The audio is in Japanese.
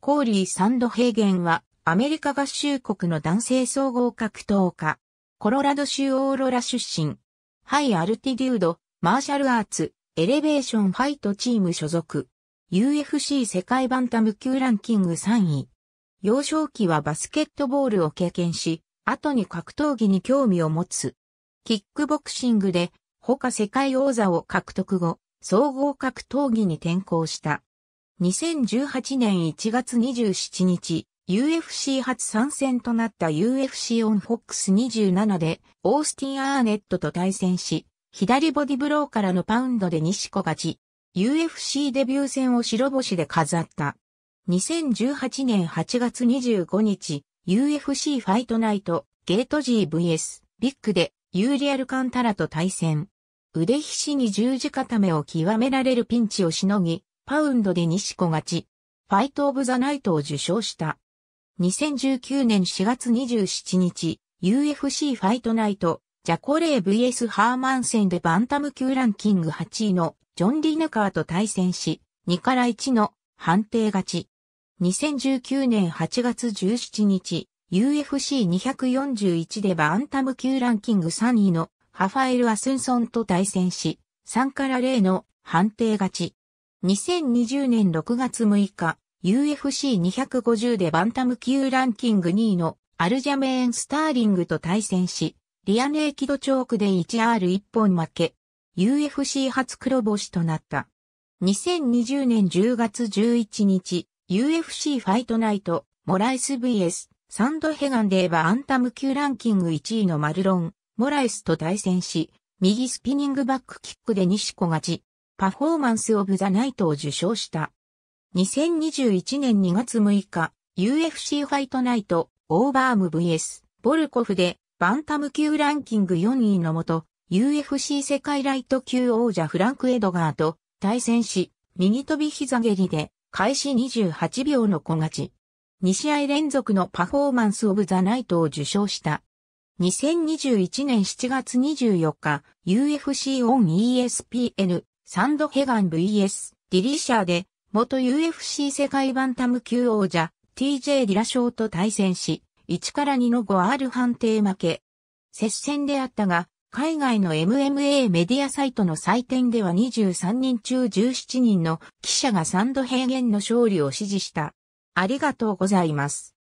コーリー・サンドヘーゲンは、アメリカ合衆国の男性総合格闘家。コロラド州オーロラ出身。ハイアルティデュード、マーシャルアーツ、エレベーションファイトチーム所属。UFC 世界バンタム級ランキング3位。幼少期はバスケットボールを経験し、後に格闘技に興味を持つ。キックボクシングで、他世界王座を獲得後、総合格闘技に転向した。2018年1月27日、UFC 初参戦となった UFC オンフォックス27で、オースティン・アーネットと対戦し、左ボディブローからのパウンドで西子勝ち、UFC デビュー戦を白星で飾った。2018年8月25日、UFC ファイトナイト、ゲート GVS、ビッグで、ユーリアル・カンタラと対戦。腕ひしに十字固めを極められるピンチをしのぎ、パウンドで西子勝ち、ファイト・オブ・ザ・ナイトを受賞した。2019年4月27日、UFC ファイトナイト、ジャコレー VS ハーマン戦でバンタム級ランキング8位のジョン・リーナカーと対戦し、2から1の判定勝ち。2019年8月17日、UFC241 でバンタム級ランキング3位のハファエル・アスンソンと対戦し、3から0の判定勝ち。2020年6月6日、UFC250 でバンタム級ランキング2位のアルジャメーン・スターリングと対戦し、リアネーキドチョークで 1R1 本負け、UFC 初黒星となった。2020年10月11日、UFC ファイトナイト、モライス VS、サンドヘガンでバンタム級ランキング1位のマルロン、モライスと対戦し、右スピニングバックキックで西子勝ち。パフォーマンスオブザナイトを受賞した。2021年2月6日、UFC ファイトナイト、オーバーム VS、ボルコフで、バンタム級ランキング4位のもと、UFC 世界ライト級王者フランク・エドガーと対戦し、右飛び膝蹴りで、開始28秒の小勝ち。2試合連続のパフォーマンスオブザナイトを受賞した。2021年7月24日、UFC on ESPN サンドヘガン VS ディリシャーで、元 UFC 世界バンタム級王者 TJ ディラショーと対戦し、1から2の 5R 判定負け。接戦であったが、海外の MMA メディアサイトの採点では23人中17人の記者がサンドヘーゲンの勝利を支持した。ありがとうございます。